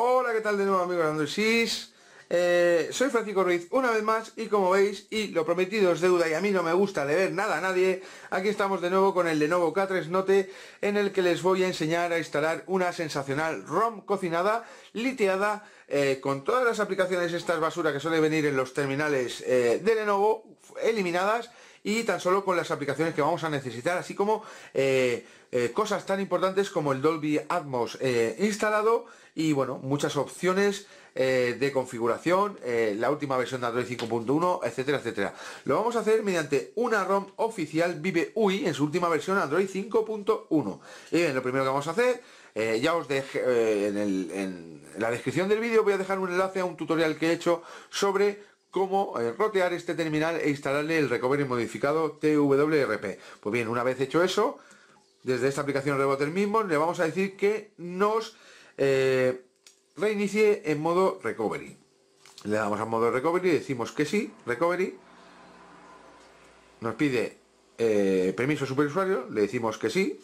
Hola, ¿qué tal de nuevo amigos Andrés Eh, soy Francisco Ruiz una vez más y como veis, y lo prometido es deuda y a mí no me gusta de ver nada a nadie, aquí estamos de nuevo con el Lenovo K3 Note en el que les voy a enseñar a instalar una sensacional ROM cocinada, liteada, eh, con todas las aplicaciones estas basuras que suelen venir en los terminales eh, de Lenovo eliminadas y tan solo con las aplicaciones que vamos a necesitar, así como eh, eh, cosas tan importantes como el Dolby Atmos eh, instalado y bueno, muchas opciones de configuración, la última versión de Android 5.1, etcétera, etcétera. Lo vamos a hacer mediante una ROM oficial Vive UI en su última versión Android 5.1. Y bien, lo primero que vamos a hacer ya os dejé en, en, la descripción del vídeo voy a dejar un enlace a un tutorial que he hecho sobre cómo eh, rotear este terminal e instalarle el recovery modificado TWRP. Pues bien, una vez hecho eso, desde esta aplicación Reboter mismo, le vamos a decir que nos eh, reinicie en modo recovery. Le damos a modo recovery, decimos que sí, recovery. Nos pide eh, permiso superusuario, le decimos que sí.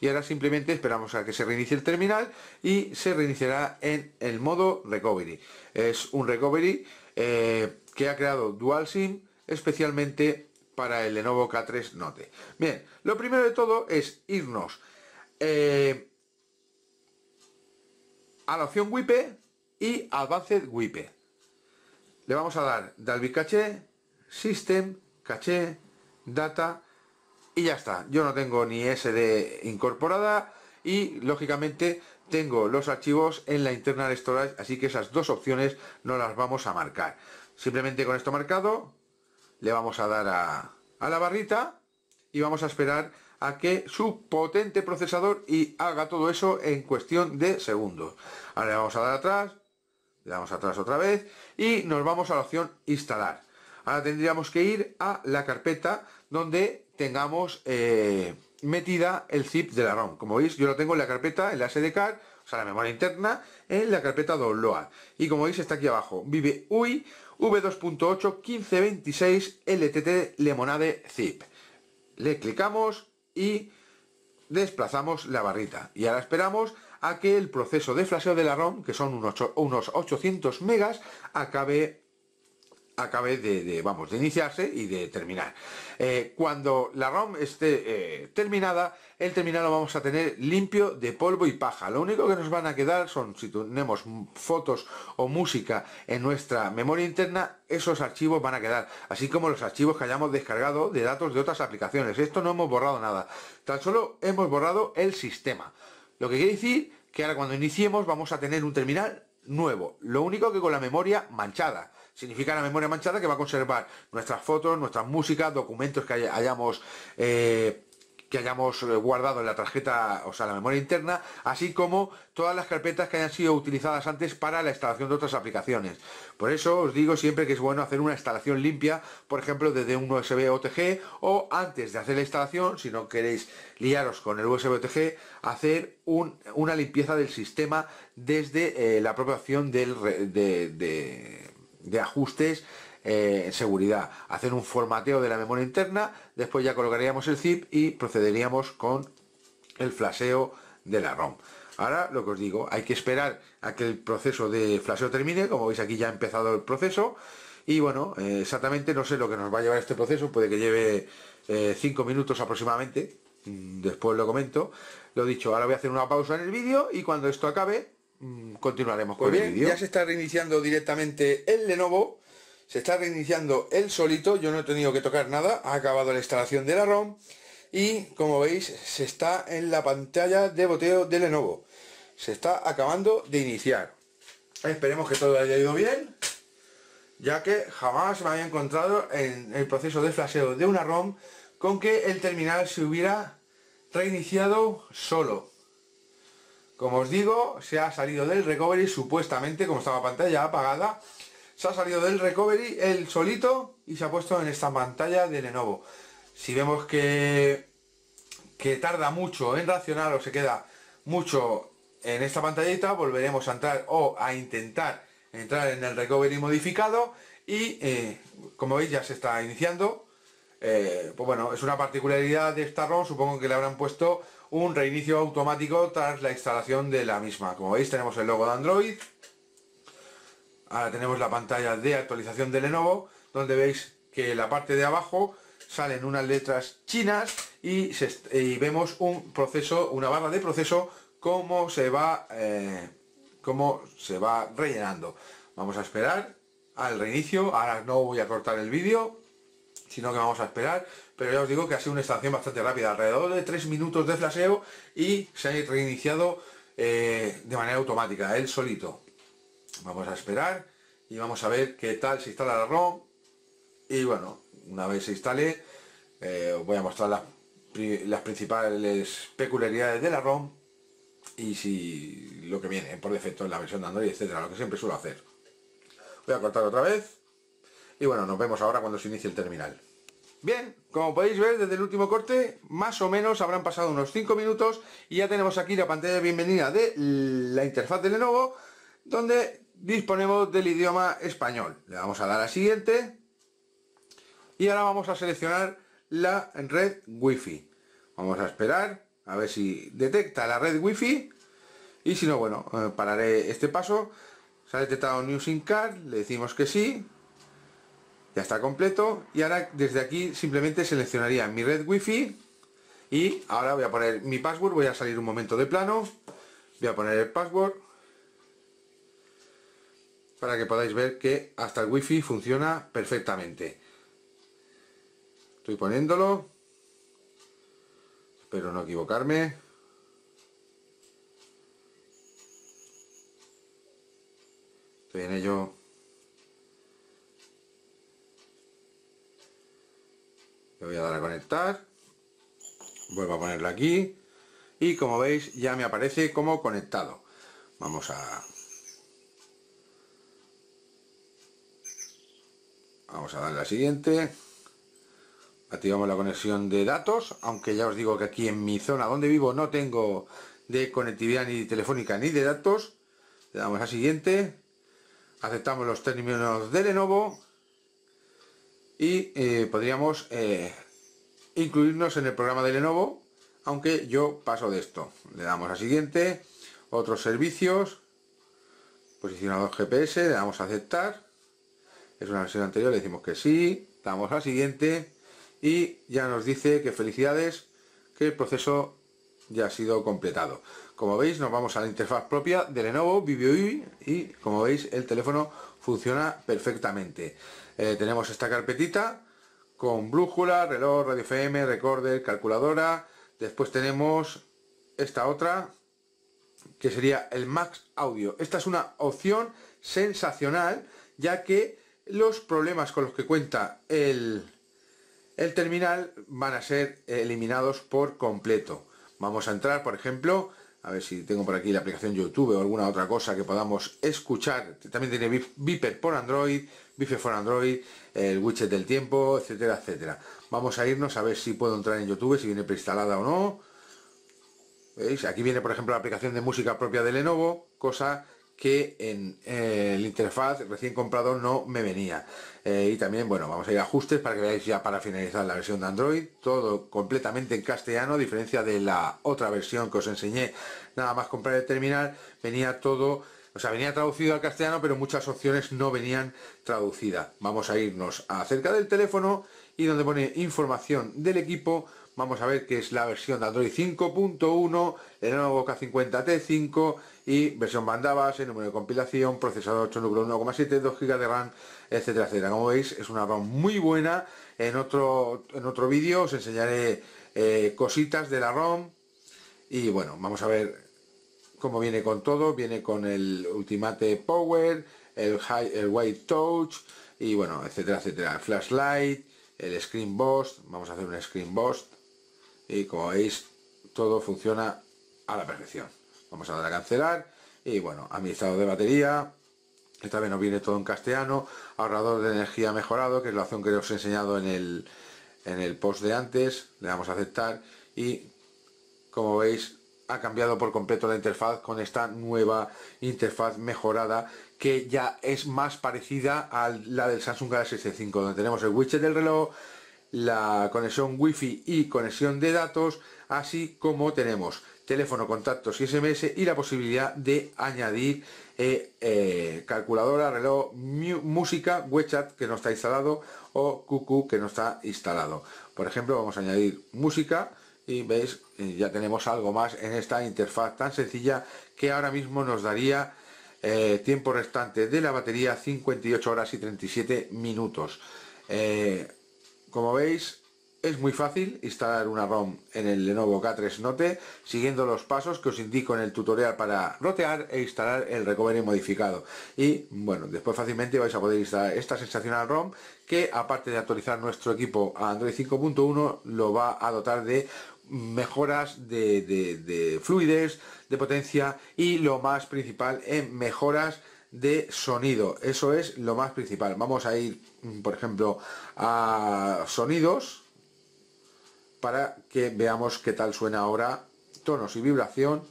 Y ahora simplemente esperamos a que se reinicie el terminal y se reiniciará en el modo recovery. Es un recovery que ha creado DualSIM especialmente para el Lenovo K3 Note. Bien, lo primero de todo es irnos eh, a la opción WIPE y Advanced WIPE. Le vamos a dar Dalvik Caché, System, Cache, Data y ya está. Yo no tengo ni SD incorporada y lógicamente tengo los archivos en la internal storage, así que esas dos opciones no las vamos a marcar. Simplemente con esto marcado, le vamos a dar a, la barrita y vamos a esperar a que su potente procesador y haga todo eso en cuestión de segundos. Ahora le vamos a dar atrás, le damos atrás otra vez y nos vamos a la opción instalar. Ahora tendríamos que ir a la carpeta donde tengamos eh, metida el zip de la ROM. Como veis, yo lo tengo en la carpeta, en la SD card, o sea, la memoria interna, en la carpeta download. Y como veis, está aquí abajo, vive UI V2.8 1526 LTT Lemonade Zip. Le clicamos y desplazamos la barrita. Y ahora esperamos a que el proceso de flasheo de la ROM, que son unos, 800 megas, acabe acabe de, vamos, de iniciarse y de terminar. Eh, cuando la ROM esté eh, terminada, el terminal lo vamos a tener limpio de polvo y paja. Lo único que nos van a quedar son, si tenemos fotos o música en nuestra memoria interna, esos archivos van a quedar, así como los archivos que hayamos descargado de datos de otras aplicaciones. Esto no hemos borrado nada, tan solo hemos borrado el sistema. Lo que quiere decir que ahora cuando iniciemos vamos a tener un terminal nuevo, lo único que con la memoria manchada. Significa la memoria manchada que va a conservar nuestras fotos, nuestras músicas, documentos que hayamos... Eh, que hayamos eh, guardado en la tarjeta, o sea, la memoria interna, así como todas las carpetas que hayan sido utilizadas antes para la instalación de otras aplicaciones. Por eso os digo siempre que es bueno hacer una instalación limpia, por ejemplo, desde un USB OTG o antes de hacer la instalación, si no queréis liaros con el USB OTG, hacer una limpieza del sistema desde eh, la propia opción del, de de ajustes eh, en seguridad, hacer un formateo de la memoria interna, después ya colocaríamos el zip y procederíamos con el flasheo de la ROM. Ahora lo que os digo, hay que esperar a que el proceso de flasheo termine, como veis aquí ya ha empezado el proceso, y bueno, eh, exactamente no sé lo que nos va a llevar este proceso, puede que lleve eh, cinco minutos aproximadamente, mm, después lo comento, lo dicho, ahora voy a hacer una pausa en el vídeo y cuando esto acabe Mm, continuaremos pues con el vídeo. Ya se está reiniciando directamente el Lenovo. Se está reiniciando el solito. Yo no he tenido que tocar nada. Ha acabado la instalación de la ROM. Y como veis, se está en la pantalla de boteo de Lenovo. Se está acabando de iniciar. Esperemos que todo haya ido bien. Ya que jamás me había encontrado en el proceso de flaseo de una ROM con que el terminal se hubiera reiniciado solo. Como os digo, se ha salido del recovery, supuestamente, como estaba pantalla apagada, se ha salido del recovery él solito y se ha puesto en esta pantalla de Lenovo. Si vemos que, que tarda mucho en reaccionar o se queda mucho en esta pantallita, volveremos a entrar o a intentar entrar en el recovery modificado y eh, como veis ya se está iniciando eh, pues bueno, es una particularidad de esta ROM, supongo que le habrán puesto un reinicio automático tras la instalación de la misma. Como veis tenemos el logo de Android, ahora tenemos la pantalla de actualización de Lenovo, donde veis que la parte de abajo salen unas letras chinas y, vemos un proceso, una barra de proceso, cómo se va, eh, cómo se va rellenando. Vamos a esperar al reinicio, ahora no voy a cortar el vídeo sino que vamos a esperar, pero ya os digo que ha sido una estación bastante rápida, alrededor de 3 minutos de flaseo y se ha reiniciado eh, de manera automática, él solito. Vamos a esperar y vamos a ver qué tal se instala la ROM y bueno, una vez se instale eh, os voy a mostrar las, principales peculiaridades de la ROM y si lo que viene por defecto en la versión de Android, etcétera, lo que siempre suelo hacer. Voy a cortar otra vez y bueno, nos vemos ahora cuando se inicie el terminal. Bien, como podéis ver desde el último corte, más o menos habrán pasado unos 5 minutos y ya tenemos aquí la pantalla de bienvenida de la interfaz de Lenovo, donde disponemos del idioma español. Le vamos a dar a siguiente y ahora vamos a seleccionar la red Wi-Fi Vamos a esperar a ver si detecta la red Wi-Fi y si no, bueno, eh, pararé este paso. Se ha detectado New SIM Card, le decimos que sí, ya está completo y ahora desde aquí simplemente seleccionaría mi red wifi y ahora voy a poner mi password voy a salir un momento de plano voy a poner el password para que podáis ver que hasta el wifi funciona perfectamente estoy poniéndolo espero no equivocarme estoy en ello le voy a dar a conectar vuelvo a ponerla aquí y como veis ya me aparece como conectado vamos a vamos a darle a siguiente activamos la conexión de datos aunque ya os digo que aquí en mi zona donde vivo no tengo de conectividad ni telefónica ni de datos le damos a siguiente aceptamos los términos de Lenovo y eh, podríamos eh, incluirnos en el programa de Lenovo, aunque yo paso de esto. Le damos a siguiente, otros servicios, posicionador GPS, le damos a aceptar, es una versión anterior, le decimos que sí, damos a siguiente y ya nos dice que felicidades, que el proceso ya ha sido completado. Como veis, nos vamos a la interfaz propia de Lenovo, VivoUI y como veis, el teléfono funciona perfectamente. Eh, tenemos esta carpetita con brújula, reloj, radio FM, recorder, calculadora. Después tenemos esta otra, que sería el Max Audio. Esta es una opción sensacional, ya que los problemas con los que cuenta el terminal van a ser eliminados por completo. Vamos a entrar, por ejemplo, a ver si tengo por aquí la aplicación YouTube o alguna otra cosa que podamos escuchar. También tiene Viper por Android, Viper por Android, el widget del tiempo, etcétera, etcétera. Vamos a irnos a ver si puedo entrar en YouTube, si viene preinstalada o no. ¿Veis? Aquí viene, por ejemplo, la aplicación de música propia de Lenovo, cosa que en eh, el interfaz recién comprado no me venía eh, y también bueno vamos a ir a ajustes para que veáis ya para finalizar la versión de android todo completamente en castellano a diferencia de la otra versión que os enseñé nada más comprar el terminal venía todo o sea, venía traducido al castellano, pero muchas opciones no venían traducidas. Vamos a irnos acerca del teléfono y donde pone información del equipo, vamos a ver que es la versión de Android 5.1, el nuevo K50T5 y versión banda base, número de compilación, procesador 8 núcleo 1,7, 2 GB de RAM, etcétera, etcétera. Como veis es una ROM muy buena, en otro, en otro vídeo os enseñaré eh, cositas de la ROM y bueno, vamos a ver cómo viene con todo, viene con el Ultimate Power, el, White Touch y bueno, etcétera, etcétera, el Flashlight, el Screen Boss, vamos a hacer un Screen Boss y como veis todo funciona a la perfección vamos a dar a cancelar y bueno administrador de batería esta vez nos viene todo en castellano ahorrador de energía mejorado que es la opción que os he enseñado en el en el post de antes le damos a aceptar y como veis ha cambiado por completo la interfaz con esta nueva interfaz mejorada que ya es más parecida a la del Samsung Galaxy S5 donde tenemos el widget del reloj la conexión wifi y conexión de datos, así como tenemos teléfono, contactos y SMS y la posibilidad de añadir eh, eh, calculadora, reloj, música, WeChat que no está instalado o QQ que no está instalado. Por ejemplo, vamos a añadir música y veis, ya tenemos algo más en esta interfaz tan sencilla que ahora mismo nos daría eh, tiempo restante de la batería 58 horas y 37 minutos. Como veis, es muy fácil instalar una ROM en el Lenovo K3 Note siguiendo los pasos que os indico en el tutorial para rotear e instalar el recovery modificado. Y bueno, después fácilmente vais a poder instalar esta sensacional ROM que aparte de actualizar nuestro equipo a Android 5.1 lo va a dotar de mejoras de, fluidez, de potencia y lo más principal en mejoras de sonido. Eso es lo más principal. Vamos a ir, mm, por ejemplo, a sonidos para que veamos qué tal suena ahora tonos y vibración.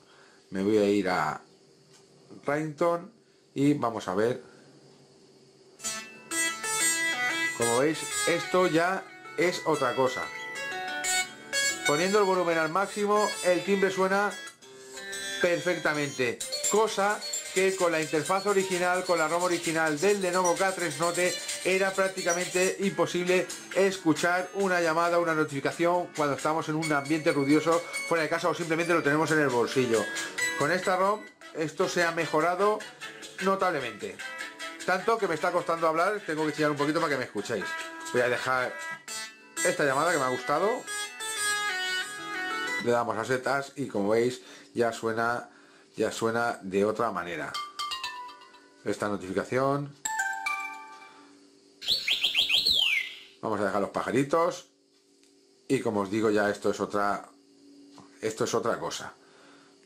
Me voy a ir a Rainton y vamos a ver. Como veis, esto ya es otra cosa. Poniendo el volumen al máximo, el timbre suena perfectamente. Cosa con la interfaz original, con la ROM original del de Lenovo K3 Note, era prácticamente imposible escuchar una llamada, una notificación cuando estamos en un ambiente ruidoso fuera de casa o simplemente lo tenemos en el bolsillo. Con esta ROM esto se ha mejorado notablemente. Tanto que me está costando hablar, tengo que chillar un poquito para que me escuchéis. Voy a dejar esta llamada que me ha gustado. Le damos a setas y como veis ya suena ya suena de otra manera. Esta notificación. Vamos a dejar los pajaritos. Y como os digo ya esto es otra esto es otra cosa.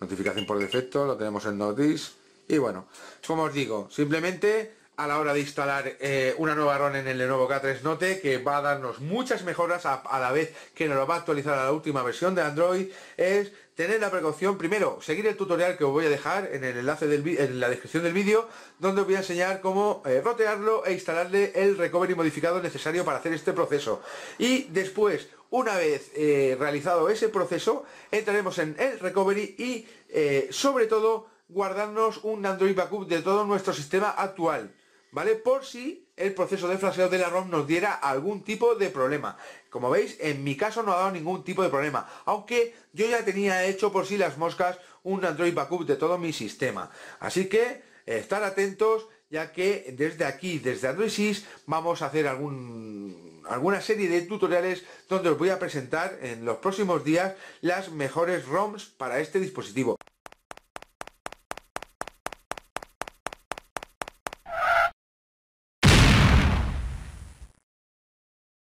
Notificación por defecto, lo tenemos en Notice. Y bueno, como os digo, simplemente a la hora de instalar eh, una nueva ron en el Lenovo K3 Note que va a darnos muchas mejoras a, la vez que nos lo va a actualizar a la última versión de Android es tener la precaución, primero, seguir el tutorial que os voy a dejar en el enlace del en la descripción del vídeo, donde os voy a enseñar cómo eh, rotearlo e instalarle el recovery modificado necesario para hacer este proceso. Y después, una vez eh, realizado ese proceso, entraremos en el recovery y, eh, sobre todo, guardarnos un Android Backup de todo nuestro sistema actual. ¿vale? Por si el proceso de flasheo de la ROM nos diera algún tipo de problema. Como veis, en mi caso no ha dado ningún tipo de problema, aunque yo ya tenía hecho por si las moscas un Android Backup de todo mi sistema. Así que, estar atentos, ya que desde aquí, desde Android 6, vamos a hacer alguna serie de tutoriales donde os voy a presentar en los próximos días las mejores ROMs para este dispositivo.